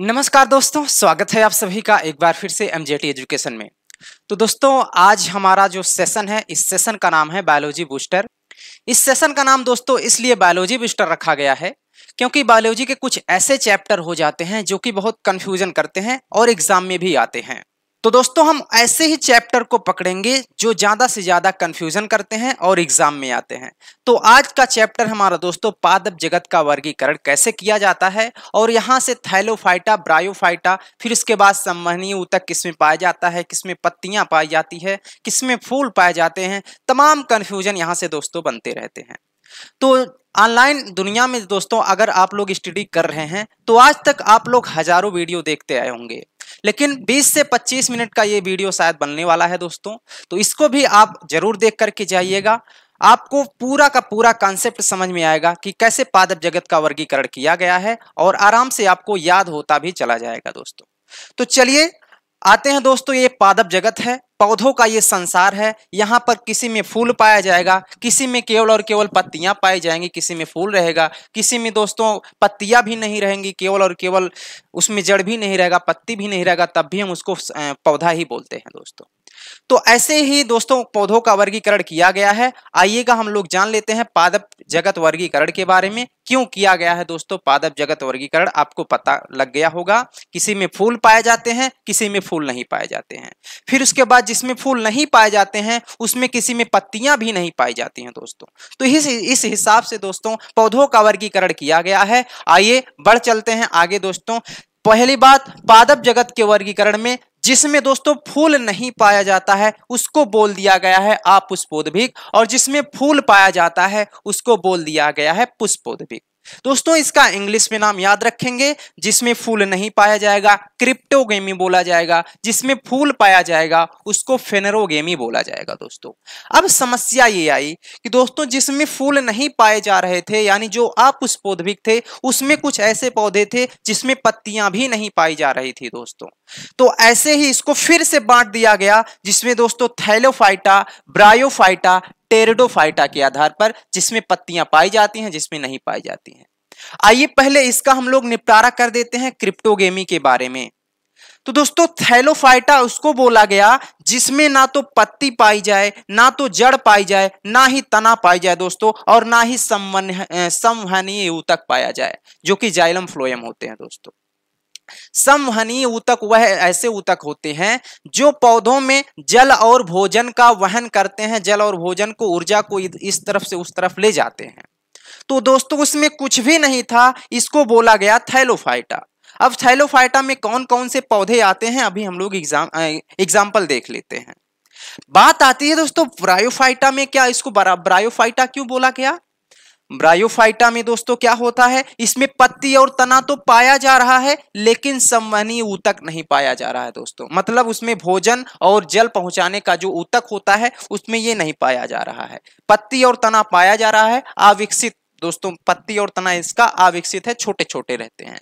नमस्कार दोस्तों स्वागत है आप सभी का एक बार फिर से एम एजुकेशन में तो दोस्तों आज हमारा जो सेशन है इस सेशन का नाम है बायोलॉजी बूस्टर इस सेशन का नाम दोस्तों इसलिए बायोलॉजी बूस्टर रखा गया है क्योंकि बायोलॉजी के कुछ ऐसे चैप्टर हो जाते हैं जो कि बहुत कन्फ्यूजन करते हैं और एग्जाम में भी आते हैं तो दोस्तों हम ऐसे ही चैप्टर को पकड़ेंगे जो ज़्यादा से ज़्यादा कन्फ्यूज़न करते हैं और एग्ज़ाम में आते हैं तो आज का चैप्टर हमारा दोस्तों पादप जगत का वर्गीकरण कैसे किया जाता है और यहाँ से थैलोफाइटा ब्रायोफाइटा फिर इसके बाद संवहनीय ऊतक किस में पाया जाता है किसमें पत्तियां पत्तियाँ पाई जाती है किसमें फूल पाए जाते हैं तमाम कन्फ्यूज़न यहाँ से दोस्तों बनते रहते हैं तो ऑनलाइन दुनिया में दोस्तों अगर आप लोग स्टडी कर रहे हैं तो आज तक आप लोग हज़ारों वीडियो देखते आए होंगे लेकिन 20 से 25 मिनट का ये वीडियो शायद बनने वाला है दोस्तों तो इसको भी आप जरूर देख करके जाइएगा आपको पूरा का पूरा कॉन्सेप्ट समझ में आएगा कि कैसे पादप जगत का वर्गीकरण किया गया है और आराम से आपको याद होता भी चला जाएगा दोस्तों तो चलिए आते हैं दोस्तों ये पादप जगत है पौधों का ये संसार है यहाँ पर किसी में फूल पाया जाएगा किसी में केवल और केवल पत्तियां पाई जाएंगी किसी में फूल रहेगा किसी में दोस्तों पत्तियां भी नहीं रहेंगी केवल और केवल उसमें जड़ भी नहीं रहेगा पत्ती भी नहीं रहेगा तब भी हम उसको पौधा ही बोलते हैं दोस्तों तो ऐसे ही दोस्तों पौधों का वर्गीकरण किया गया है आइएगा हम लोग जान लेते हैं पादप जगत वर्गीकरण के बारे में क्यों किया गया है दोस्तों पादप जगत वर्गीकरण आपको पता लग गया होगा किसी में फूल पाए जाते हैं किसी में फूल नहीं पाए जाते हैं फिर उसके बाद जिसमें फूल नहीं पाए जाते हैं उसमें किसी में पत्तियां भी नहीं पाई जाती हैं दोस्तों तो इस इस हिसाब से दोस्तों पौधों का वर्गीकरण किया गया है आइए बढ़ चलते हैं आगे दोस्तों पहली बात पादप जगत के वर्गीकरण में जिसमें दोस्तों फूल नहीं पाया जाता है उसको बोल दिया गया है आपुष्पोद्भिक और जिसमें फूल पाया जाता है उसको बोल दिया गया है पुष्पोद्भिक दोस्तों इसका इंग्लिश में नाम याद रखेंगे जिसमें फूल नहीं पाया जाएगा क्रिप्टोगेमी बोला जाएगा जिसमें फूल पाया जाएगा उसको फेनरोगेमी बोला जाएगा दोस्तों अब समस्या ये आई कि दोस्तों जिसमें फूल नहीं पाए जा रहे थे यानी जो पौधविक थे उसमें कुछ ऐसे पौधे थे जिसमें पत्तियां भी नहीं पाई जा रही थी दोस्तों तो ऐसे ही इसको फिर से बांट दिया गया जिसमें दोस्तों थैलोफाइटा ब्रायोफाइटा टेरिडोफाइटा के आधार पर जिसमें पत्तियां पाई जाती हैं जिसमें नहीं पाई जाती हैं आइए पहले इसका हम लोग निपटारा कर देते हैं क्रिप्टोगेमी के बारे में तो दोस्तों थैलोफाइटा उसको बोला गया जिसमें ना तो पत्ती पाई जाए ना तो जड़ पाई जाए ना ही तना पाई जाए दोस्तों और ना ही संवहनीय ऊतक पाया जाए जो कि जाइलम फ्लोयम होते हैं दोस्तों समहनीय ऊतक वह ऐसे ऊतक होते हैं जो पौधों में जल और भोजन का वहन करते हैं जल और भोजन को ऊर्जा को इस तरफ से उस तरफ ले जाते हैं तो दोस्तों उसमें कुछ भी नहीं था इसको बोला गया थैलोफाइटा अब थैलोफाइटा में कौन कौन से पौधे आते हैं अभी हम लोग एग्जाम एग्जाम्पल देख लेते हैं बात आती है दोस्तों ब्रायोफाइटा में क्या इसको ब्रायोफाइटा क्यों बोला गया ब्रायोफाइटा में दोस्तों क्या होता है इसमें पत्ती और तना तो पाया जा रहा है लेकिन संवहनी ऊतक नहीं पाया जा रहा है दोस्तों मतलब उसमें भोजन और जल पहुंचाने का जो ऊतक होता है उसमें ये नहीं पाया जा रहा है पत्ती और तना पाया जा रहा है अविकसित दोस्तों पत्ती और तना इसका अविकसित है छोटे छोटे रहते हैं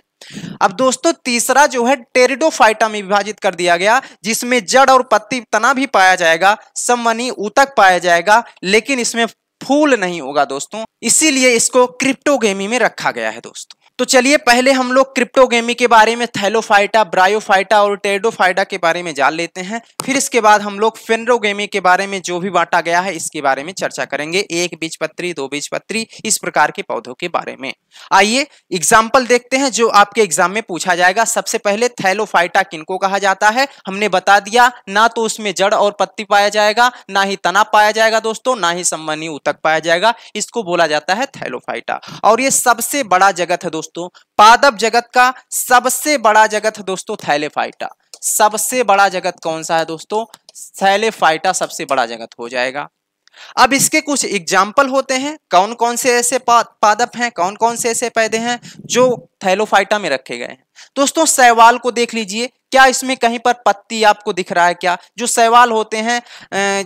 अब दोस्तों तीसरा जो है टेरिडोफाइटा में विभाजित कर दिया गया जिसमें जड़ और पत्ती तना भी पाया जाएगा समवनी ऊतक पाया जाएगा लेकिन इसमें फूल नहीं होगा दोस्तों इसीलिए इसको क्रिप्टो गेमी में रखा गया है दोस्तों तो चलिए पहले हम लोग क्रिप्टोगेमी के बारे में थैलोफाइटा ब्रायोफाइटा और टेडोफाइटा के बारे में जान लेते हैं फिर इसके बाद हम लोग फेनरोगेमी के बारे में जो भी बांटा गया है इसके बारे में चर्चा करेंगे एक बीज पत्री दो बीज पत्री इस प्रकार के पौधों के बारे में आइए एग्जाम्पल देखते हैं जो आपके एग्जाम में पूछा जाएगा सबसे पहले थैलोफाइटा किनको कहा जाता है हमने बता दिया ना तो उसमें जड़ और पत्ती पाया जाएगा ना ही तना पाया जाएगा दोस्तों ना ही संबंधी उतक पाया जाएगा इसको बोला जाता है थैलोफाइटा और ये सबसे बड़ा जगत है दोस्तों दोस्तों पादप जगत का सबसे बड़ा जगत है दोस्तों थैलेफाइटा सबसे बड़ा जगत कौन सा है दोस्तों थैलेफाइटा सबसे बड़ा जगत हो जाएगा अब इसके कुछ एग्जाम्पल होते हैं कौन कौन से ऐसे पा, पादप हैं कौन कौन से ऐसे पैदे हैं जो थैलोफाइटा में रखे गए हैं दोस्तों सहवाल को देख लीजिए क्या इसमें कहीं पर पत्ती आपको दिख रहा है क्या जो सहवाल होते हैं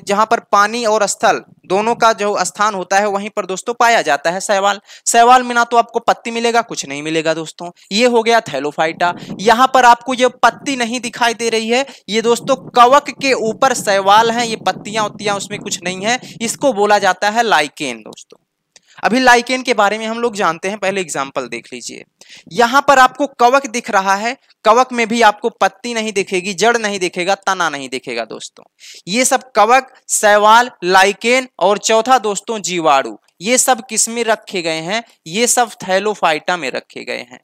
जहां पर पानी और स्थल दोनों का जो स्थान होता है वहीं पर दोस्तों पाया जाता है सहवाल सहवाल में ना तो आपको पत्ती मिलेगा कुछ नहीं मिलेगा दोस्तों ये हो गया थैलोफाइटा यहाँ पर आपको ये पत्ती नहीं दिखाई दे रही है ये दोस्तों कवक के ऊपर सहवाल है ये पत्तियां उत्तियां उसमें कुछ नहीं है इसको बोला जाता है लाइकेन दोस्तों अभी लाइकेन के बारे में हम लोग जानते हैं पहले एग्जाम्पल देख लीजिए यहां पर आपको कवक दिख रहा है कवक में भी आपको पत्ती नहीं दिखेगी जड़ नहीं दिखेगा तना नहीं दिखेगा दोस्तों ये सब कवक सैवाल लाइकेन और चौथा दोस्तों जीवाणु ये सब किसमें रखे गए हैं ये सब थैलोफाइटा में रखे गए हैं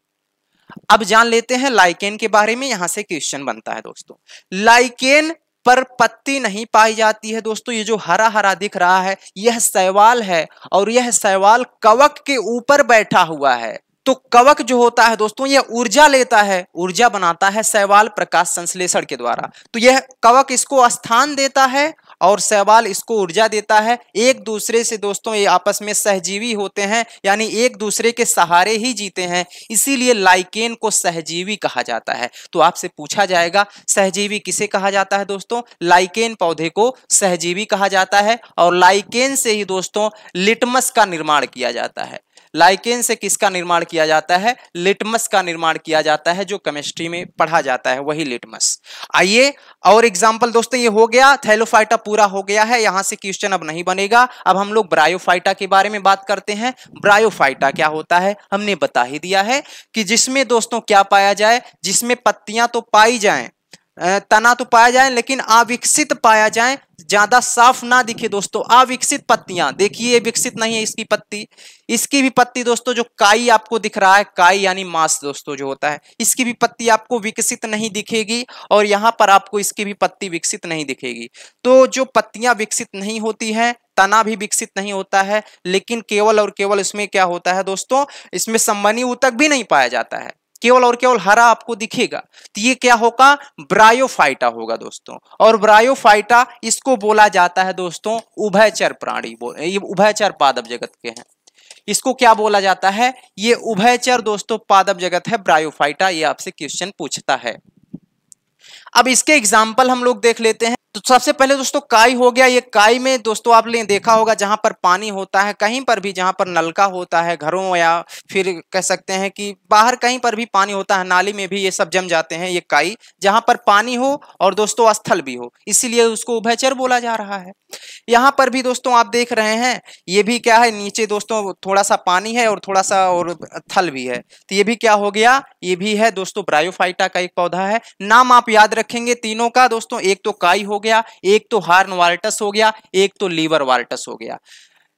अब जान लेते हैं लाइकेन के बारे में यहां से क्वेश्चन बनता है दोस्तों लाइकेन पर पत्ती नहीं पाई जाती है दोस्तों ये जो हरा हरा दिख रहा है यह सैवाल है और यह सैवाल कवक के ऊपर बैठा हुआ है तो कवक जो होता है दोस्तों यह ऊर्जा लेता है ऊर्जा बनाता है सैवाल प्रकाश संश्लेषण के द्वारा तो यह कवक इसको स्थान देता है और सहवाल इसको ऊर्जा देता है एक दूसरे से दोस्तों ये आपस में सहजीवी होते हैं यानी एक दूसरे के सहारे ही जीते हैं इसीलिए लाइकेन को सहजीवी कहा जाता है तो आपसे पूछा जाएगा सहजीवी किसे कहा जाता है दोस्तों लाइकेन पौधे को सहजीवी कहा जाता है और लाइकेन से ही दोस्तों लिटमस का निर्माण किया जाता है लाइकेन से किसका निर्माण किया जाता है लिटमस का निर्माण किया जाता है जो केमिस्ट्री में पढ़ा जाता है वही लिटमस आइए और एग्जाम्पल दोस्तों ये हो गया थैलोफाइटा पूरा हो गया है यहाँ से क्वेश्चन अब नहीं बनेगा अब हम लोग ब्रायोफाइटा के बारे में बात करते हैं ब्रायोफाइटा क्या होता है हमने बता ही दिया है कि जिसमें दोस्तों क्या पाया जाए जिसमें पत्तियां तो पाई जाए तना तो पाया जाए लेकिन अविकसित पाया जाए ज्यादा साफ ना दिखे दोस्तों अविकसित पत्तियां देखिए विकसित नहीं है इसकी पत्ती इसकी भी पत्ती दोस्तों जो काई आपको दिख रहा है काई यानी मांस दोस्तों जो होता है इसकी भी पत्ती आपको विकसित नहीं दिखेगी और यहाँ पर आपको इसकी भी पत्ती विकसित नहीं दिखेगी तो जो पत्तियां विकसित नहीं होती है तना भी विकसित नहीं होता है लेकिन केवल और केवल इसमें क्या होता है दोस्तों इसमें संबनी ऊतक भी नहीं पाया जाता है केवल और केवल हरा आपको दिखेगा तो ये क्या होगा ब्रायोफाइटा होगा दोस्तों और ब्रायोफाइटा इसको बोला जाता है दोस्तों उभयचर प्राणी ये उभयचर पादप जगत के हैं इसको क्या बोला जाता है ये उभयचर दोस्तों पादप जगत है ब्रायोफाइटा ये आपसे क्वेश्चन पूछता है अब इसके एग्जाम्पल हम लोग देख लेते हैं तो सबसे पहले दोस्तों काई हो गया ये काई में दोस्तों आपने देखा होगा जहां पर पानी होता है कहीं पर भी जहां पर नलका होता है घरों या फिर कह सकते हैं कि बाहर कहीं पर भी पानी होता है नाली में भी ये सब जम जाते हैं ये काई जहां पर पानी हो और दोस्तों स्थल भी हो इसीलिए उसको उभयचर बोला जा रहा है यहाँ पर भी दोस्तों आप देख रहे हैं ये भी क्या है नीचे दोस्तों थोड़ा सा पानी है और थोड़ा सा और थल भी है तो ये भी क्या हो गया ये भी है दोस्तों ब्रायोफाइटा का एक पौधा है नाम आप याद रखेंगे तीनों का दोस्तों एक तो काई हो गया एक तो हार्न वाल्टस हो गया एक तो लीवर वार्टस हो गया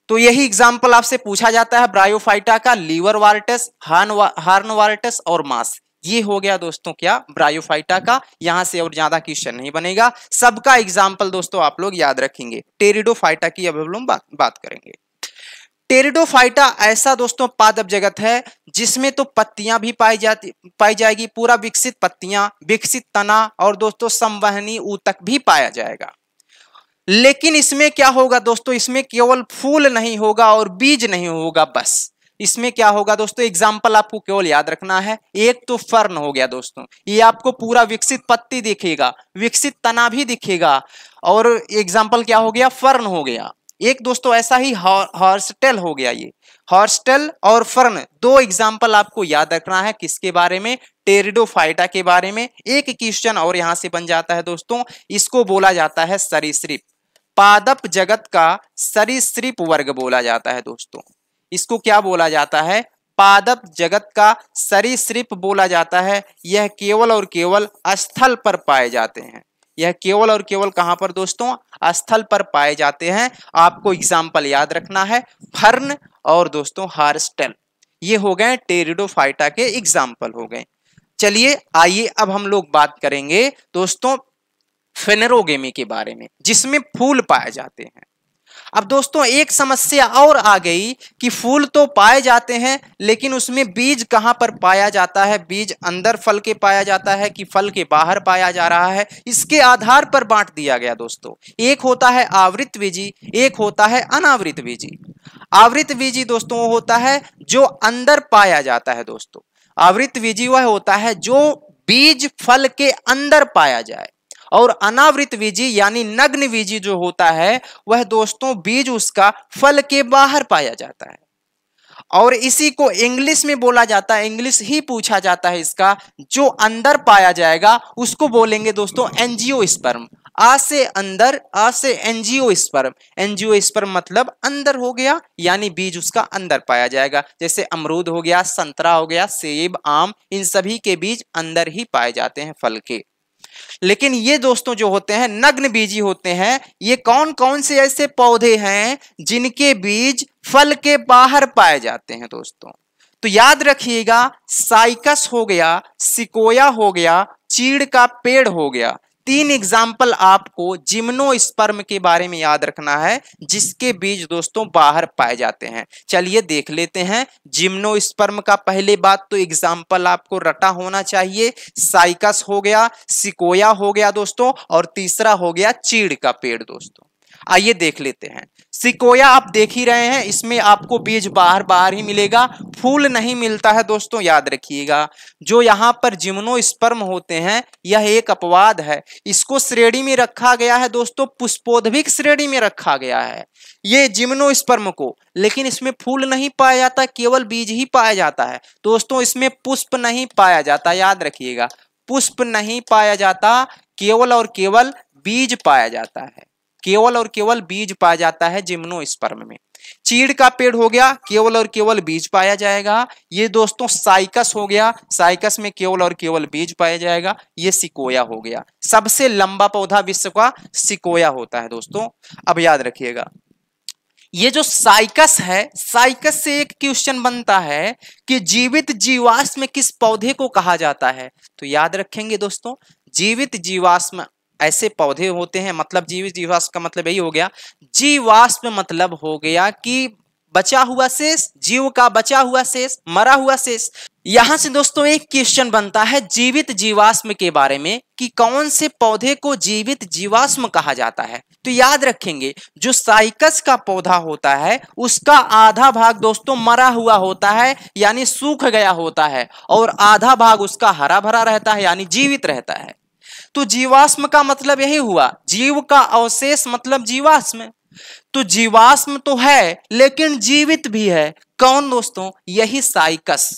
तो यही एग्जाम्पल आपसे पूछा जाता है ब्रायोफाइटा का लीवर वार्टस हार्न वाल्टस और मास ये हो गया दोस्तों क्या ब्रायोफाइटा का यहां से और ज्यादा क्वेश्चन नहीं बनेगा सबका एग्जाम्पल दोस्तों आप लोग याद रखेंगे टेरिडोफाइटा की अब हम लोग बात, करेंगे टेरिडोफाइटा ऐसा दोस्तों पादप जगत है जिसमें तो पत्तियां भी पाई जाती पाई जाएगी पूरा विकसित पत्तियां विकसित तना और दोस्तों संवहनी ऊतक भी पाया जाएगा लेकिन इसमें क्या होगा दोस्तों इसमें केवल फूल नहीं होगा और बीज नहीं होगा बस इसमें क्या होगा दोस्तों एग्जाम्पल आपको केवल याद रखना है एक तो फर्न हो गया दोस्तों ये आपको पूरा विकसित पत्ती दिखेगा विकसित तना भी दिखेगा और एग्जाम्पल क्या हो गया फर्न हो गया एक दोस्तों ऐसा ही हॉर्स्टेल हो गया ये हॉर्स्टेल और फर्न दो एग्जाम्पल आपको याद रखना है किसके बारे में टेरिडोफाइटा के बारे में एक क्वेश्चन और यहां से बन जाता है दोस्तों इसको बोला जाता है सरीसृप पादप जगत का सरीसृप वर्ग बोला जाता है दोस्तों इसको क्या बोला जाता है पादप जगत का सरीसृप बोला जाता है यह केवल और केवल स्थल पर पाए जाते हैं यह केवल और केवल कहां पर दोस्तों स्थल पर पाए जाते हैं आपको एग्जाम्पल याद रखना है फर्न और दोस्तों हार्स्टल ये हो गए टेरिडोफाइटा के एग्जाम्पल हो गए चलिए आइए अब हम लोग बात करेंगे दोस्तों फेनेरोगेमी के बारे में जिसमें फूल पाए जाते हैं अब दोस्तों एक समस्या और आ गई कि फूल तो पाए जाते हैं लेकिन उसमें बीज कहां पर पाया जाता है बीज अंदर फल के पाया जाता है कि फल के बाहर पाया जा रहा है इसके आधार पर बांट दिया गया दोस्तों एक होता है आवृत बीजी एक होता है अनावृत बीजी आवृत बीजी दोस्तों वो होता है जो अंदर पाया जाता है दोस्तों आवृत बीजी वह होता है जो बीज फल के अंदर पाया जाए और अनावृत बीजी यानी नग्न बीजी जो होता है वह दोस्तों बीज उसका फल के बाहर पाया जाता है और इसी को इंग्लिश में बोला जाता है इंग्लिश ही पूछा जाता है इसका जो अंदर पाया जाएगा उसको बोलेंगे दोस्तों एनजीओ स्पर्म आ से अंदर आ से एनजीओ स्पर्म एनजीओ स्पर्म मतलब अंदर हो गया यानी बीज उसका अंदर पाया जाएगा जैसे अमरूद हो गया संतरा हो गया सेब आम इन सभी के बीज अंदर ही पाए जाते हैं फल के लेकिन ये दोस्तों जो होते हैं नग्न बीजी होते हैं ये कौन कौन से ऐसे पौधे हैं जिनके बीज फल के बाहर पाए जाते हैं दोस्तों तो याद रखिएगा साइकस हो गया सिकोया हो गया चीड़ का पेड़ हो गया तीन एग्जाम्पल आपको जिम्नो स्पर्म के बारे में याद रखना है जिसके बीज दोस्तों बाहर पाए जाते हैं चलिए देख लेते हैं जिम्नो स्पर्म का पहले बात तो एग्जाम्पल आपको रटा होना चाहिए साइकस हो गया सिकोया हो गया दोस्तों और तीसरा हो गया चीड़ का पेड़ दोस्तों आइए देख लेते हैं सिकोया आप देख ही रहे हैं इसमें आपको बीज बाहर बाहर ही मिलेगा फूल नहीं मिलता है दोस्तों याद रखिएगा जो यहाँ पर स्पर्म होते हैं यह एक अपवाद है इसको श्रेणी में रखा गया है दोस्तों पुष्पोद्भिक श्रेणी में रखा गया है ये स्पर्म को लेकिन इसमें फूल नहीं पाया जाता केवल बीज ही पाया जाता है दोस्तों इसमें पुष्प नहीं पाया जाता याद रखिएगा पुष्प नहीं पाया जाता केवल और केवल बीज पाया जाता है केवल और केवल बीज पाया जाता है जिम्नोस्पर्म में चीड़ का पेड़ हो गया केवल और केवल बीज पाया जाएगा ये दोस्तों साइकस हो गया साइकस में केवल और केवल बीज पाया जाएगा ये सिकोया हो गया सबसे लंबा पौधा विश्व का सिकोया होता है दोस्तों अब याद रखिएगा ये जो साइकस है साइकस से एक क्वेश्चन बनता है कि जीवित जीवाश्म में किस पौधे को कहा जाता है तो याद रखेंगे दोस्तों जीवित जीवाश्म ऐसे पौधे होते हैं मतलब जीव जीवाश्म का मतलब यही हो गया जीवाश्म मतलब हो गया कि बचा हुआ शेष जीव का बचा हुआ शेष मरा हुआ शेष यहां से दोस्तों एक क्वेश्चन बनता है जीवित जीवाश्म के बारे में कि कौन से पौधे को जीवित जीवाश्म कहा जाता है तो याद रखेंगे जो साइकस का पौधा होता है उसका आधा भाग दोस्तों मरा हुआ होता है यानी सूख गया होता है और आधा भाग उसका हरा भरा रहता है यानी जीवित रहता है तो जीवाश्म का मतलब यही हुआ जीव का अवशेष मतलब जीवाश्म तो जीवाश्म तो है लेकिन जीवित भी है कौन दोस्तों यही साइकस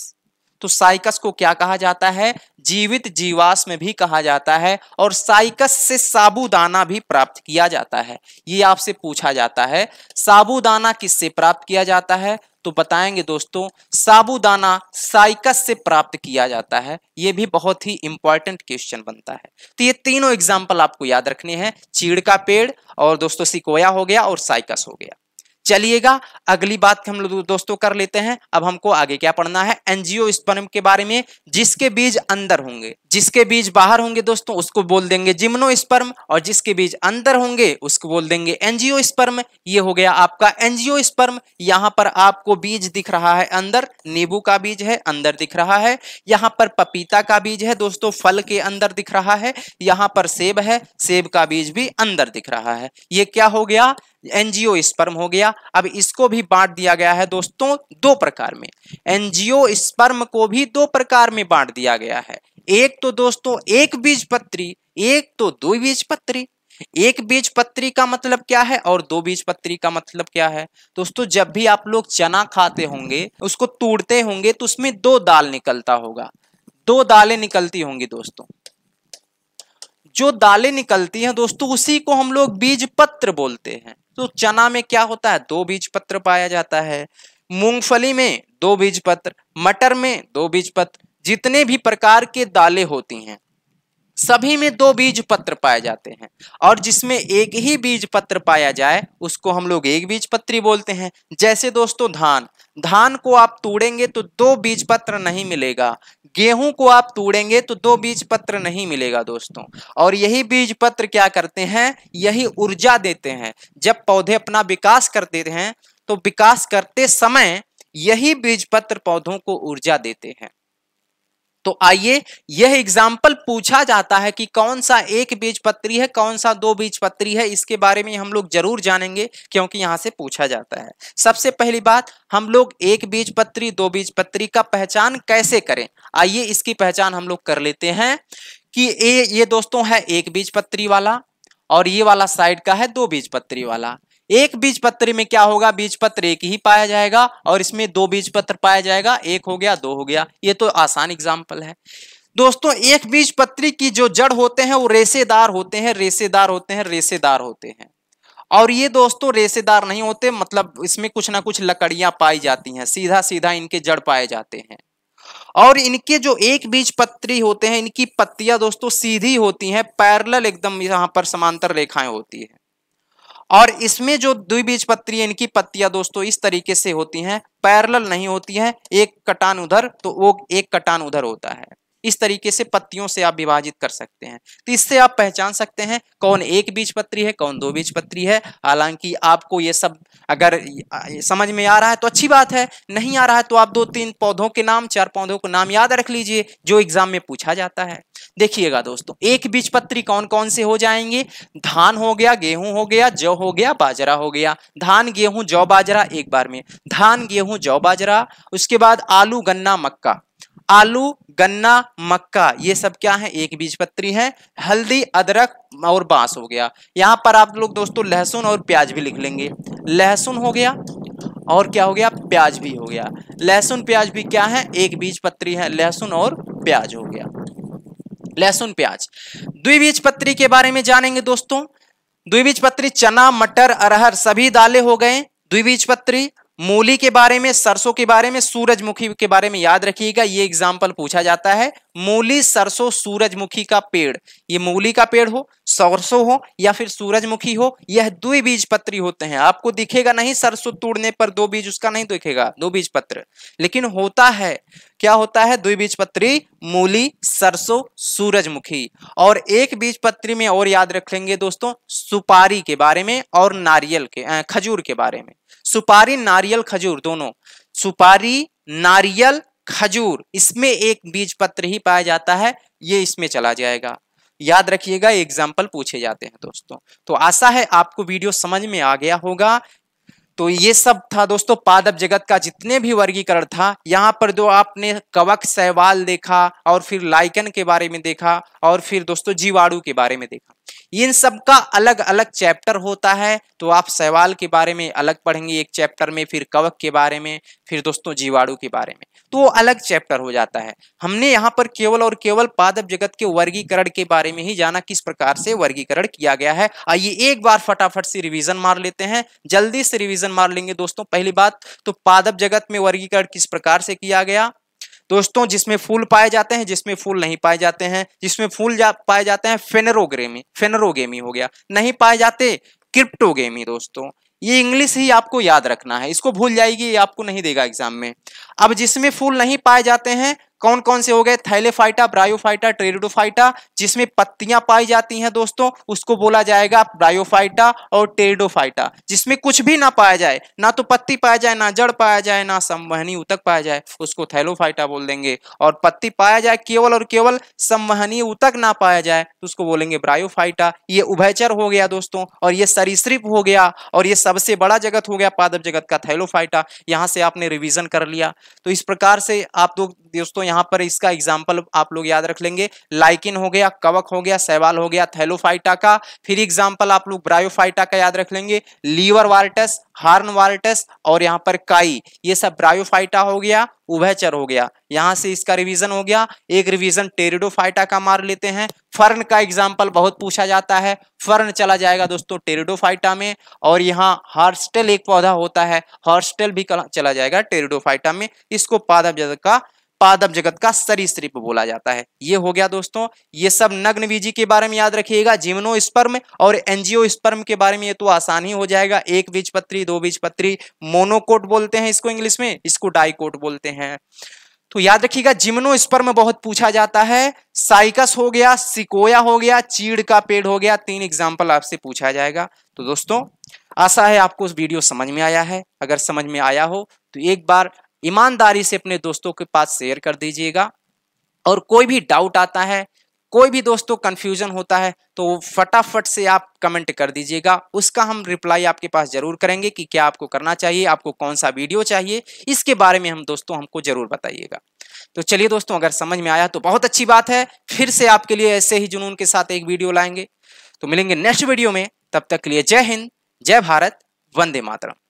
तो साइकस को क्या कहा जाता है जीवित जीवाश्म भी कहा जाता है और साइकस से साबूदाना भी प्राप्त किया जाता है ये आपसे पूछा जाता है साबूदाना किससे प्राप्त किया जाता है तो बताएंगे दोस्तों साबूदाना साइकस से प्राप्त किया जाता है यह भी बहुत ही इंपॉर्टेंट क्वेश्चन बनता है तो ये तीनों एग्जाम्पल आपको याद रखने हैं चीड़ का पेड़ और दोस्तों सिकोया हो गया और साइकस हो गया चलिएगा अगली बात हम लोग दोस्तों कर लेते हैं अब हमको आगे क्या पढ़ना है एनजीओ स्पर्म के बारे में जिसके बीज अंदर होंगे जिसके बीज बाहर होंगे दोस्तों उसको बोल देंगे जिम्नो स्पर्म और जिसके बीज अंदर होंगे उसको बोल देंगे एनजीओ स्पर्म ये हो गया आपका एनजीओ स्पर्म यहां पर आपको बीज दिख रहा है अंदर नींबू का बीज है अंदर दिख रहा है यहां पर पपीता का बीज है दोस्तों फल के अंदर दिख रहा है यहां पर सेब है सेब का बीज भी अंदर दिख रहा है ये क्या हो गया एनजीओ स्पर्म हो गया अब इसको भी बांट दिया गया है दोस्तों दो प्रकार में एनजीओ स्पर्म को भी दो प्रकार में बांट दिया गया है एक तो दोस्तों एक बीज पत्री एक तो दो बीज पत्री एक बीज पत्री का मतलब क्या है और दो बीज पत्री का मतलब क्या है दोस्तों जब भी आप लोग चना खाते होंगे उसको तोड़ते होंगे तो उसमें दो दाल निकलता होगा दो दालें निकलती होंगी दोस्तों जो दालें निकलती हैं दोस्तों उसी को हम लोग बीज पत्र बोलते हैं तो चना में क्या होता है दो बीज पत्र पाया जाता है मूंगफली में दो बीज पत्र मटर में दो बीज पत्र जितने भी प्रकार के दालें होती हैं सभी में दो बीज पत्र पाए जाते हैं और जिसमें एक ही बीज पत्र पाया जाए उसको हम लोग एक बीज पत्री बोलते हैं जैसे दोस्तों धान धान को आप तोड़ेंगे तो दो बीज पत्र नहीं मिलेगा गेहूं को आप तोड़ेंगे तो दो बीज पत्र नहीं मिलेगा दोस्तों और यही बीज पत्र क्या करते हैं यही ऊर्जा देते हैं जब पौधे अपना विकास करते हैं तो विकास करते समय यही बीज पत्र पौधों को ऊर्जा देते हैं तो आइए यह एग्जाम्पल पूछा जाता है कि कौन सा एक बीज पत्री है कौन सा दो बीज पत्री है इसके बारे में हम लोग जरूर जानेंगे क्योंकि यहां से पूछा जाता है सबसे पहली बात हम लोग एक बीज पत्री दो बीज पत्री का पहचान कैसे करें आइए इसकी पहचान हम लोग कर लेते हैं कि ये दोस्तों है एक बीज पत्री वाला और ये वाला साइड का है दो बीज पत्री वाला एक बीज पत्र में क्या होगा बीज पत्र एक ही पाया जाएगा और इसमें दो बीज पत्र पाया जाएगा एक हो गया दो हो गया ये तो आसान एग्जाम्पल है दोस्तों एक बीज पत्री की जो जड़ होते हैं वो रेसेदार होते हैं रेसेदार होते हैं रेसेदार होते हैं और ये दोस्तों रेसेदार नहीं होते मतलब इसमें कुछ ना कुछ लकड़ियां पाई जाती हैं सीधा सीधा इनके जड़ पाए जाते हैं और इनके जो एक बीज पत्री होते हैं इनकी पत्तियां दोस्तों सीधी होती हैं पैरल एकदम यहां पर समांतर रेखाएं होती है और इसमें जो द्विबीज पत्री है इनकी पत्तियां दोस्तों इस तरीके से होती हैं पैरल नहीं होती हैं एक कटान उधर तो वो एक कटान उधर होता है इस तरीके से पत्तियों से आप विभाजित कर सकते हैं तो इससे आप पहचान सकते हैं कौन एक बीज पत्री है कौन दो बीज पत्री है हालांकि आपको ये सब अगर समझ में आ रहा है तो अच्छी बात है नहीं आ रहा है तो आप दो तीन पौधों के नाम चार पौधों को नाम याद रख लीजिए जो एग्जाम में पूछा जाता है देखिएगा दोस्तों एक बीज पत्री कौन कौन से हो जाएंगे धान हो गया गेहूं हो गया जौ हो गया बाजरा हो गया धान गेहूं जौ बाजरा एक बार में धान गेहूं जौ बाजरा उसके बाद आलू गन्ना मक्का आलू गन्ना मक्का ये सब क्या है एक बीज पत्री है हल्दी अदरक और बांस हो गया यहाँ पर आप लोग दोस्तों लहसुन और प्याज भी लिख लेंगे लहसुन हो गया और क्या हो गया प्याज भी हो गया लहसुन प्याज भी क्या है एक बीज पत्री है लहसुन और प्याज हो गया लहसुन प्याज द्विबीज पत्री के बारे में जानेंगे दोस्तों द्विबीज पत्री चना मटर अरहर सभी दालें हो गए द्विबीज पत्री मूली के बारे में सरसों के बारे में सूरजमुखी के बारे में याद रखिएगा ये एग्जाम्पल पूछा जाता है मूली सरसों सूरजमुखी का पेड़ ये मूली का पेड़ हो सरसों हो या फिर सूरजमुखी हो यह दो बीज पत्री होते हैं आपको दिखेगा नहीं सरसों तोड़ने पर दो बीज उसका नहीं दिखेगा दो बीज पत्र लेकिन होता है क्या होता है दो बीज पत्री मूली सरसों सूरजमुखी और एक बीज पत्री में और याद रखेंगे दोस्तों सुपारी के बारे में और नारियल के खजूर के बारे में सुपारी नारियल खजूर दोनों सुपारी नारियल खजूर इसमें एक बीज पत्र ही पाया जाता है ये इसमें चला जाएगा याद रखिएगा एग्जाम्पल पूछे जाते हैं दोस्तों तो आशा है आपको वीडियो समझ में आ गया होगा तो ये सब था दोस्तों पादप जगत का जितने भी वर्गीकरण था यहाँ पर जो आपने कवक सहवाल देखा और फिर लाइकन के बारे में देखा और फिर दोस्तों जीवाणु के बारे में देखा इन सब का अलग अलग चैप्टर होता है तो आप सवाल के बारे में अलग पढ़ेंगे एक चैप्टर में फिर कवक के बारे में फिर दोस्तों जीवाणु के बारे में तो वो अलग चैप्टर हो जाता है हमने यहाँ पर केवल और केवल पादप जगत के वर्गीकरण के बारे में ही जाना किस प्रकार से वर्गीकरण किया गया है आइए एक बार फटाफट से रिविजन मार लेते हैं जल्दी से रिविजन मार लेंगे दोस्तों पहली बात तो पादप जगत में वर्गीकरण किस प्रकार से किया गया दोस्तों जिसमें फूल पाए जाते हैं जिसमें फूल नहीं पाए जाते हैं जिसमें फूल जा, पाए जाते हैं फेनरोग्रेमी फेनरोगेमी हो गया नहीं पाए जाते क्रिप्टोगेमी दोस्तों ये इंग्लिश ही आपको याद रखना है इसको भूल जाएगी ये आपको नहीं देगा एग्जाम में अब जिसमें फूल नहीं पाए जाते हैं कौन कौन से हो गए थैलेफाइटा ब्रायोफाइटा टेरिडोफाइटा जिसमें पत्तियां पाई जाती हैं दोस्तों उसको बोला जाएगा ब्रायोफाइटा और टेरिडोफाइटा जिसमें कुछ भी ना पाया जाए ना तो पत्ती पाया जाए ना जड़ पाया जाए ना संवहनी उतक पाया जाए उसको थैलोफाइटा बोल देंगे और पत्ती पाया जाए केवल और केवल संवहनीय उतक ना पाया जाए तो उसको बोलेंगे ब्रायोफाइटा ये उभयचर हो गया दोस्तों और ये सरीसृप हो गया और ये सबसे बड़ा जगत हो गया पादप जगत का थैलोफाइटा यहाँ से आपने रिविजन कर लिया तो इस प्रकार से आप लोग दोस्तों यहाँ पर इसका एग्जाम्पल आप लोग याद रख लेंगे लाइकिन हो गया कवक हो गया सैवाल हो गया थैलोफाइटा का फिर एग्जाम्पल आप लोग ब्रायोफाइटा का याद रख लेंगे लीवर वार्टस हार्न वार्टस और यहाँ पर काई ये सब ब्रायोफाइटा हो गया उभयचर हो गया यहाँ से इसका रिवीजन हो गया एक रिवीजन टेरिडोफाइटा का मार लेते हैं फर्न का एग्जाम्पल बहुत पूछा जाता है फर्न चला जाएगा दोस्तों टेरिडोफाइटा में और यहाँ हार्स्टेल एक पौधा होता है हार्स्टेल भी चला जाएगा टेरिडोफाइटा में इसको पादप का पादप जगत का सरीसृप बोला जाता है ये हो गया दोस्तों ये सब नग्न बीजी के बारे में याद रखिएगा जीवनो स्पर्म और एनजीओ स्पर्म के बारे में ये तो आसान ही हो जाएगा एक बीज पत्री दो बीज पत्री मोनोकोट बोलते हैं इसको इंग्लिश में इसको डाइकोट बोलते हैं तो याद रखिएगा जिम्नो स्पर्म बहुत पूछा जाता है साइकस हो गया सिकोया हो गया चीड़ का पेड़ हो गया तीन एग्जाम्पल आपसे पूछा जाएगा तो दोस्तों आशा है आपको उस वीडियो समझ में आया है अगर समझ में आया हो तो एक बार ईमानदारी से अपने दोस्तों के पास शेयर कर दीजिएगा और कोई भी डाउट आता है कोई भी दोस्तों कंफ्यूजन होता है तो फटाफट से आप कमेंट कर दीजिएगा उसका हम रिप्लाई आपके पास जरूर करेंगे कि क्या आपको करना चाहिए आपको कौन सा वीडियो चाहिए इसके बारे में हम दोस्तों हमको जरूर बताइएगा तो चलिए दोस्तों अगर समझ में आया तो बहुत अच्छी बात है फिर से आपके लिए ऐसे ही जुनून के साथ एक वीडियो लाएंगे तो मिलेंगे नेक्स्ट वीडियो में तब तक के लिए जय हिंद जय भारत वंदे मातरम